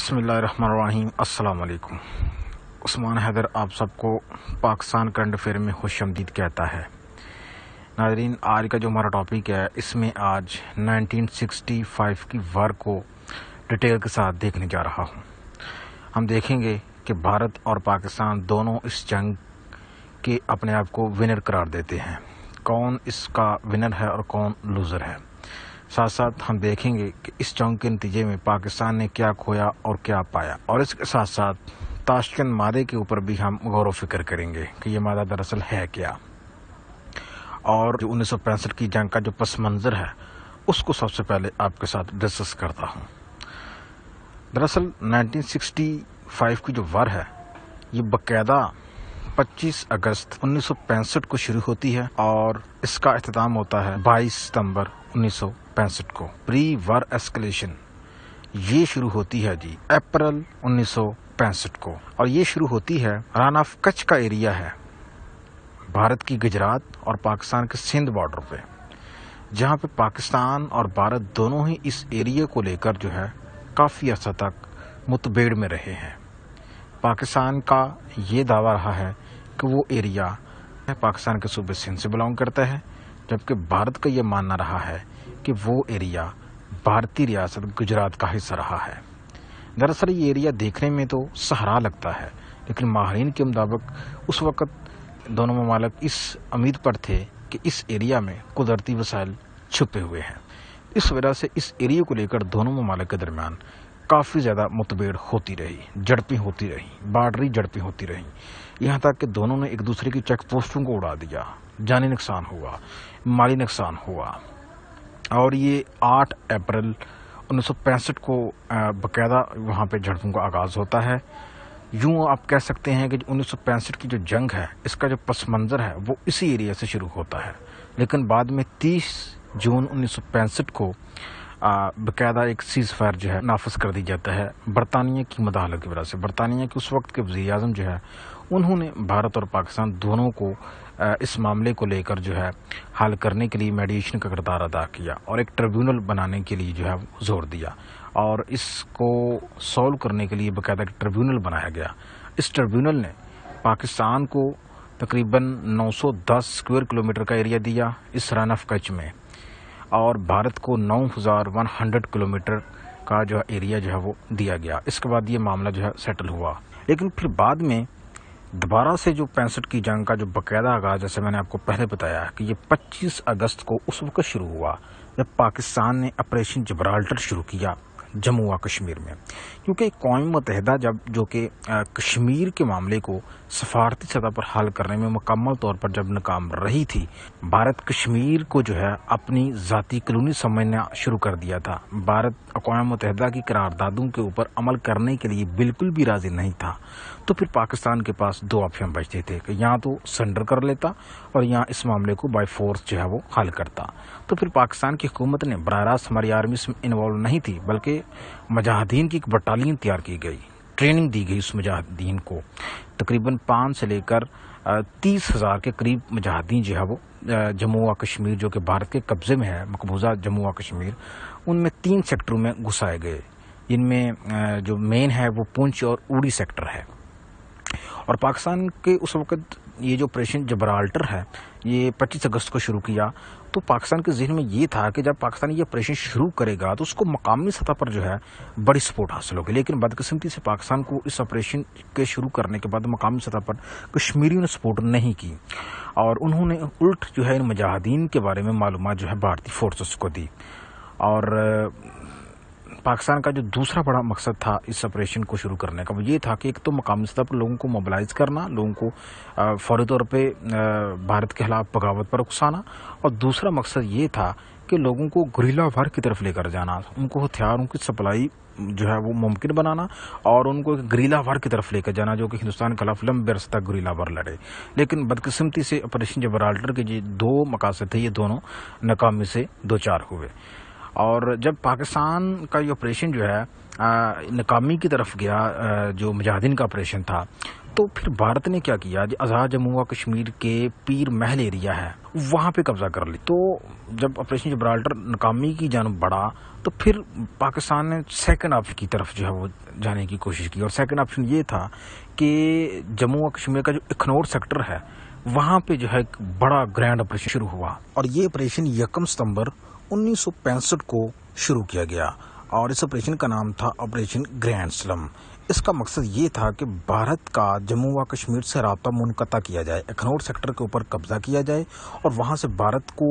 बसमीम् अल्लाम उस्मान हैदर आप सबको पाकिस्तान करंट अफेयर में खुश आमदीद कहता है नाजरीन आज का जो हमारा टॉपिक है इसमें आज 1965 की वार को डिटेल के साथ देखने जा रहा हूँ हम देखेंगे कि भारत और पाकिस्तान दोनों इस जंग के अपने आप को विनर करार देते हैं कौन इसका विनर है और कौन लूज़र है साथ साथ हम देखेंगे कि इस जंग के नतीजे में पाकिस्तान ने क्या खोया और क्या पाया और इसके साथ साथ ताशकंद मादे के ऊपर भी हम गौर व फिक्र करेंगे कि ये मादा दरअसल है क्या और जो उन्नीस की जंग का जो पस मंज़र है उसको सबसे पहले आपके साथ डिस्कस करता हूँ दरअसल 1965 की जो वार है ये बाकायदा 25 अगस्त उन्नीस को शुरू होती है और इसका अख्ताम होता है 22 सितंबर उन्नीस को प्री वार एस्केलेशन ये शुरू होती है जी अप्रैल उन्नीस को और ये शुरू होती है रान ऑफ कच्छ का एरिया है भारत की गुजरात और पाकिस्तान के सिंध बॉर्डर पे जहाँ पे पाकिस्तान और भारत दोनों ही इस एरिया को लेकर जो है काफ़ी अर्सा तक मुतभेड़ में रहे हैं पाकिस्तान का ये दावा रहा है कि वो एरिया पाकिस्तान के सूबे सिंध से बिलोंग करता है जबकि भारत का ये मानना रहा है कि वो एरिया भारतीय रियासत गुजरात का हिस्सा रहा है दरअसल ये एरिया देखने में तो सहरा लगता है लेकिन माहरीन के मुताबिक उस वक़्त दोनों ममालक इस उम्मीद पर थे कि इस एरिया में कुदरती वसाइल छुपे हुए हैं इस वजह से इस एरिया को लेकर दोनों ममालक के दरमियान काफ़ी ज़्यादा मुतभेड़ होती रही झड़पें होती रहीं बार्डरी झड़पें होती रहीं यहाँ तक कि दोनों ने एक दूसरे की चेक पोस्टों को उड़ा दिया जानी नुकसान हुआ माली नुकसान हुआ और ये 8 अप्रैल उन्नीस को बकायदा वहाँ पे झड़पों का आगाज़ होता है यूँ आप कह सकते हैं कि उन्नीस की जो जंग है इसका जो पस मंज़र है वो इसी एरिया से शुरू होता है लेकिन बाद में 30 जून उन्नीस को बाकायदा एक सीज़ फायर जो है नाफज कर दी जाता है बरतानिया की मदाहल की वजह से बरतानिया के उस वक्त के वजी अजम जो है उन्होंने भारत और पाकिस्तान दोनों को इस मामले को लेकर जो है हल करने के लिए मेडिएशन का किरदार अदा किया और एक ट्रिब्यूनल बनाने के लिए जो है जोर दिया और इसको सॉल्व करने के लिए बाकायदा एक ट्रिब्यूनल बनाया गया इस ट्रिब्यूनल ने पाकिस्तान को तकरीबन 910 स्क्वायर किलोमीटर का एरिया दिया इस रन ऑफ कच में और भारत को 9100 किलोमीटर का जो एरिया जो है वो दिया गया इसके बाद ये मामला जो है सेटल हुआ लेकिन फिर बाद में दोबारा से जो पैंसठ की जंग का जो बकायदा आगाज जैसे मैंने आपको पहले बताया कि ये 25 अगस्त को उस वक्त शुरू हुआ जब पाकिस्तान ने ऑपरेशन जबराल्टर शुरू किया जम्मू व कश्मीर में क्योंकि कौम मतहदा जब जो कि कश्मीर के मामले को सफारती सतह पर हल करने में मुकम्मल तौर पर जब नाकाम रही थी भारत कश्मीर को जो है अपनी जाति कलूनी समझना शुरू कर दिया था भारत अकवा मतहदा की करारदादों के ऊपर अमल करने के लिए बिल्कुल भी राज़ी नहीं था तो फिर पाकिस्तान के पास दो ऑप्शन बचते थे कि यहाँ तो सरेंडर कर लेता और यहाँ इस मामले को बाई फोर्स जो है वो हल करता तो फिर पाकिस्तान की हुकूमत ने बरह रास्त हमारी आर्मी इन्वॉल्व नहीं थी बल्कि मजाहदीन की एक बटालियन तैयार की गई ट्रेनिंग दी गई उस मुजाहिदीन को तकरीबन पाँच से लेकर तीस हज़ार के करीब मुजाहिदीन जो है वो जम्मू और कश्मीर जो कि भारत के कब्ज़े में है मकबूजा जम्मू और कश्मीर उनमें तीन सेक्टरों में घुसाए गए इनमें जो मेन है वो पुंछ और उड़ी सेक्टर है और पाकिस्तान के उस वक्त ये जो ऑपरेशन जबराल्टर है ये 25 अगस्त को शुरू किया तो पाकिस्तान के जहन में ये था कि जब पाकिस्तान ये ऑपरेशन शुरू करेगा तो उसको मकामी सतह पर जो है बड़ी सपोर्ट हासिल होगी लेकिन बदकस्मती से पाकिस्तान को इस ऑपरेशन के शुरू करने के बाद मकामी सतह पर कश्मीरियों ने सपोर्ट नहीं की और उन्होंने उल्ट जो है इन मुजाहिदीन के बारे में मालूम जो है भारतीय फोर्सेस को दी और पाकिस्तान का जो दूसरा बड़ा मकसद था इस ऑपरेशन को शुरू करने का वो ये था कि एक तो मकामी सतह पर लोगों को मोबालाइज करना लोगों को फौरी तौर पर भारत के खिलाफ बगावत पर उकसाना और दूसरा मकसद ये था कि लोगों को गुरीला वार की तरफ लेकर जाना उनको हथियारों की सप्लाई जो है वो मुमकिन बनाना और उनको एक गरीला वार की तरफ लेकर जाना जो कि हिंदुस्तान के खिलाफ लंबे अरसे तक गरीला वार लड़े लेकिन बदकिस्मती से ऑपरेशन जबराल्टर के जो दो मकासद थे ये दोनों नाकामी से दो चार हुए और जब पाकिस्तान का ये ऑपरेशन जो है नाकामी की तरफ गया जो मुजाहिदीन का ऑपरेशन था तो फिर भारत ने क्या किया आज़ाद जम्मू व कश्मीर के पीर महल एरिया है वहाँ पे कब्जा कर ली तो जब ऑपरेशन जब्राल्टर नाकामी की जानब बढ़ा तो फिर पाकिस्तान ने सेकंड ऑप्शन की तरफ जो है वो जाने की कोशिश की और सेकंड ऑप्शन ये था कि जम्मू व कश्मीर का जो इखनौर सेक्टर है वहाँ पे जो है एक बड़ा ग्रैंड ऑपरेशन शुरू हुआ और ये ऑपरेशन यकम सितंबर उन्नीस को शुरू किया गया और इस ऑपरेशन का नाम था ऑपरेशन ग्रैंड स्लम इसका मकसद ये था कि भारत का जम्मू व कश्मीर से रबता मुनक़ा किया जाए अखनौर सेक्टर के ऊपर कब्ज़ा किया जाए और वहाँ से भारत को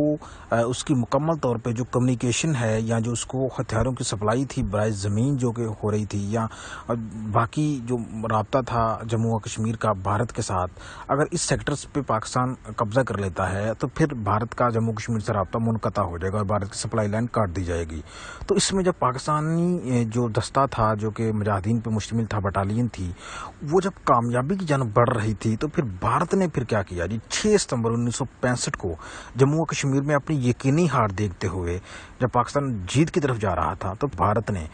उसकी मुकम्मल तौर पे जो कम्युनिकेशन है या जो उसको हथियारों की सप्लाई थी बर ज़मीन जो कि हो रही थी या बाकी जो रबता था जम्मू व कश्मीर का भारत के साथ अगर इस सेक्टर पर पाकिस्तान कब्ज़ा कर लेता है तो फिर भारत का जम्मू कश्मीर से रबता मुनक़ा हो जाएगा और भारत की सप्लाई लाइन काट दी जाएगी तो इसमें जब पाकिस्तानी जो दस्ता था जो कि मुजाहिदीन पर मुश्तमिल था बटालियन थी वो जब कामयाबी की जान बढ़ रही थी तो फिर भारत ने फिर क्या किया जी 6 सितंबर 1965 को जम्मू और कश्मीर में अपनी यकीनी हार देखते हुए जब पाकिस्तान जीत की तरफ जा रहा था तो भारत ने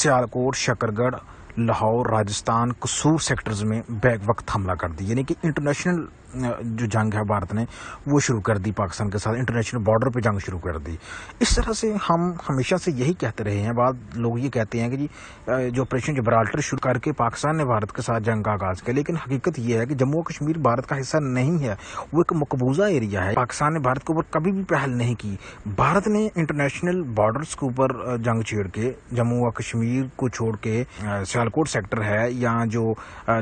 सियालकोट शकरगढ़ लाहौर राजस्थान कसूर सेक्टर्स में बैक वक्त हमला कर दी यानी कि इंटरनेशनल जो जंग है भारत ने वो शुरू कर दी पाकिस्तान के साथ इंटरनेशनल बॉर्डर पे जंग शुरू कर दी इस तरह से हम हमेशा से यही कहते रहे हैं बाद लोग ये कहते हैं कि जी जो ऑपरेशन जबराल्टर शुरू करके पाकिस्तान ने भारत के साथ जंग का आगाज़ किया लेकिन हकीकत यह है कि जम्मू कश्मीर भारत का हिस्सा नहीं है वो एक मकबूजा एरिया है पाकिस्तान ने भारत के ऊपर कभी भी पहल नहीं की भारत ने इंटरनेशनल बॉर्डर के ऊपर जंग छेड़ के जम्मू और कश्मीर को छोड़ के सियालकोट सेक्टर है या जो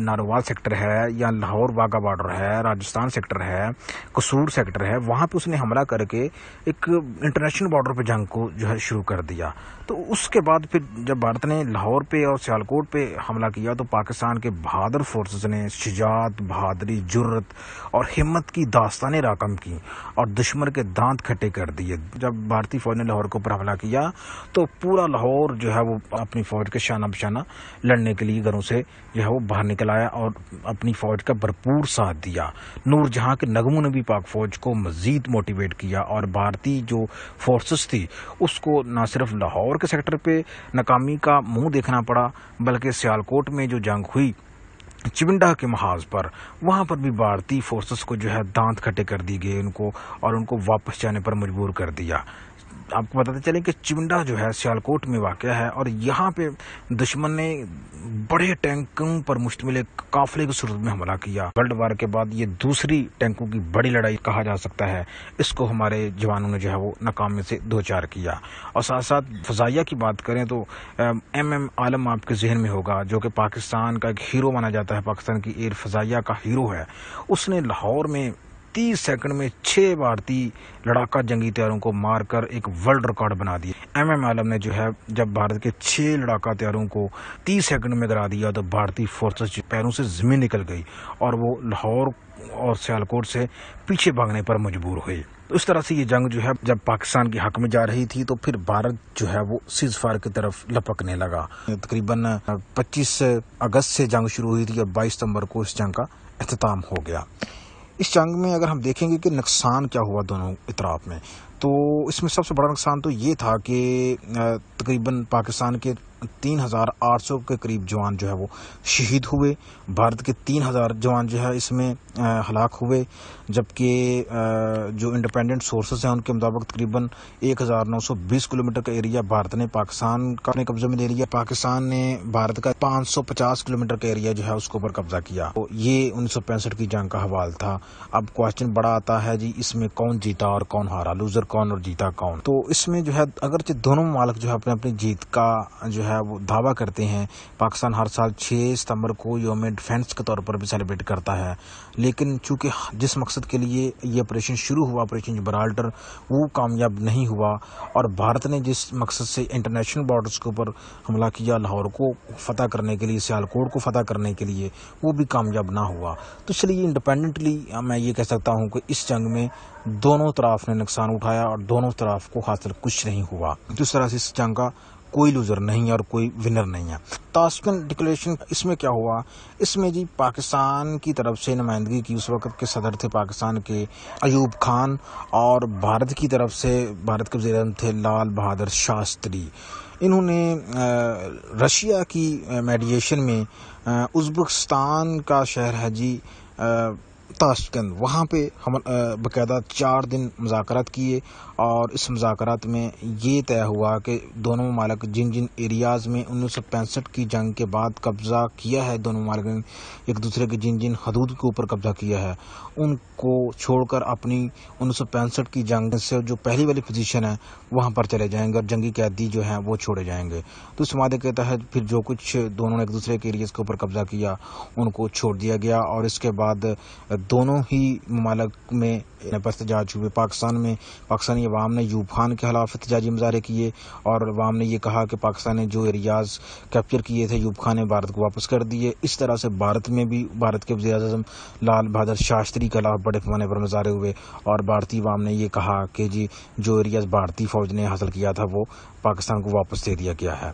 नारोवाल सेक्टर है या लाहौर वाघा बॉर्डर है बलूचिस्तान सेक्टर है कसूर सेक्टर है वहां पे उसने हमला करके एक इंटरनेशनल बॉर्डर पे जंग को जो है शुरू कर दिया तो उसके बाद फिर जब भारत ने लाहौर पे और सियालकोट पे हमला किया तो पाकिस्तान के बहादुर फोर्सेस ने शिजात बहादरी जुर्रत और हिम्मत की दास्तानें राकम की और दुश्मन के दांत खट्टे कर दिए जब भारतीय फौज ने लाहौर के ऊपर हमला किया तो पूरा लाहौर जो है वो अपनी फौज के शाना बशाना लड़ने के लिए घरों से जो है वो बाहर निकल आया और अपनी फौज का भरपूर साथ दिया जहां के नगमों ने भी पाक फौज को मजीद मोटिवेट किया और भारतीय जो फोर्सेस थी उसको ना सिर्फ लाहौर के सेक्टर पे नाकामी का मुंह देखना पड़ा बल्कि सियालकोट में जो जंग हुई चिबिंडा के महाज पर वहां पर भी भारतीय फोर्सेस को जो है दांत खट्टे कर दी गए उनको और उनको वापस जाने पर मजबूर कर दिया आपको बताते चले कि चिमंडा जो है सियालकोट में वाक़ है और यहाँ पे दुश्मन ने बड़े टैंकों पर मुश्तमिल एक काफिले की सूरत में हमला किया वर्ल्ड वार के बाद ये दूसरी टैंकों की बड़ी लड़ाई कहा जा सकता है इसको हमारे जवानों ने जो है वो नाकामे से दो चार किया और साथ साथ फजाइया की बात करें तो एम एम आलम आपके जहन में होगा जो कि पाकिस्तान का एक हीरो माना जाता है पाकिस्तान की एयर फजाइया का हीरो है उसने लाहौर में तीस सेकंड में छह भारतीय लड़ाका जंगी त्यारों को मारकर एक वर्ल्ड रिकॉर्ड बना दिया एम एम आलम ने जो है जब भारत के छह लड़ाका त्यारों को तीस सेकंड में गिरा दिया तो भारतीय फोर्सेस पैरों से जमीन निकल गई और वो लाहौर और सियालकोट से पीछे भागने पर मजबूर हुए तो इस तरह से ये जंग जो है जब पाकिस्तान के हक में जा रही थी तो फिर भारत जो है वो सीज फायर की तरफ लपकने लगा तकरीबन 25 अगस्त से जंग शुरू हुई थी और 22 सितंबर को इस जंग का अख्ताम हो गया इस जंग में अगर हम देखेंगे कि नुकसान क्या हुआ दोनों इतराफ़ में तो इसमें सबसे बड़ा नुकसान तो ये था कि तकरीबन पाकिस्तान के तीन हज़ार आठ सौ के करीब जवान जो है वो शहीद हुए भारत के तीन हज़ार जवान जो है इसमें हलाक हुए जबकि जो इंडिपेंडेंट सोर्सेज हैं उनके मुताबिक तकरीबन एक हज़ार नौ सौ बीस किलोमीटर का एरिया भारत ने पाकिस्तान का अपने कब्जे में ले लिया पाकिस्तान ने भारत का पांच सौ पचास किलोमीटर का एरिया जो है उसके ऊपर कब्जा किया तो ये उन्नीस सौ पैंसठ की जंग का हवाल था अब क्वेश्चन बड़ा आता है जी इसमें कौन जीता और कौन हारा लूजर कौन और जीता कौन तो इसमें जो है अगरचे दोनों मालिक जो है अपने अपनी जीत का जो है है वो दावा करते हैं पाकिस्तान हर साल 6 सितंबर को योम डिफेंस के तौर पर भी सेलिब्रेट करता है लेकिन चूंकि जिस मकसद के लिए ये ऑपरेशन शुरू हुआ ऑपरेशन जबराल्टर वो कामयाब नहीं हुआ और भारत ने जिस मकसद से इंटरनेशनल बॉर्डर्स के ऊपर हमला किया लाहौर को फतेह करने के लिए सियालकोट को फतेह करने के लिए वो भी कामयाब ना हुआ तो इसलिए इंडिपेंडेंटली मैं ये कह सकता हूँ कि इस जंग में दोनों तरफ ने नुकसान उठाया और दोनों तरफ को हासिल कुछ नहीं हुआ जिस तरह से इस जंग का कोई लूज़र नहीं है और कोई विनर नहीं है ताशकन डिक्लेरेशन इसमें क्या हुआ इसमें जी पाकिस्तान की तरफ से नुमाइंदगी की उस वक्त के सदर थे पाकिस्तान के अयूब खान और भारत की तरफ से भारत के वजीरम थे लाल बहादुर शास्त्री इन्होंने रशिया की मेडिएशन में उजबकस्तान का शहर है जी ताशकंद वहाँ पे हम बकायदा चार दिन मुजाकर किए और इस मुजात में ये तय हुआ कि दोनों ममालक जिन जिन एरियाज़ में उन्नीस सौ पैंसठ की जंग के बाद कब्ज़ा किया है दोनों ममालक ने एक दूसरे के जिन जिन हदूद के ऊपर कब्ज़ा किया है उनको छोड़कर अपनी उन्नीस सौ पैंसठ की जंग से जो पहली वाली पोजीशन है वहाँ पर चले जाएंगे और जंगी कैदी जो हैं वो छोड़े जाएंगे तो इस मादे के तहत फिर जो कुछ दोनों ने एक दूसरे के एरियाज़ के ऊपर कब्ज़ा किया उनको छोड़ दिया गया और इसके बाद दोनों ही ममालक में एहतजाज हुए पाकिस्तान में पाकिस्तानी पाकिस्तानी अवाम ने यूफान के खिलाफ एहतजाजी मुजाहरे किए और अवाम ने यह कहा कि पाकिस्तान ने जो एरियाज कैप्चर किए थे यूब खान ने भारत को वापस कर दिए इस तरह से भारत में भी भारत के वजी अजम लाल बहादुर शास्त्री के खिलाफ बड़े पैमाने पर मुजाहरे हुए और भारतीय अवाम ने यह कहा कि जी जो एरियाज भारतीय फौज ने हासिल किया था वो पाकिस्तान को वापस दे दिया गया है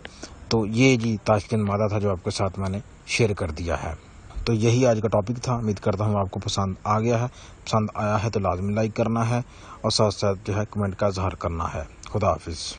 तो ये जी ताशकिन मादा था जो आपके साथ मैंने शेयर कर दिया है तो यही आज का टॉपिक था उम्मीद करता हूँ आपको पसंद आ गया है पसंद आया है तो लाजमी लाइक करना है और साथ साथ जो है कमेंट का इजहार करना है खुदा हाफिज़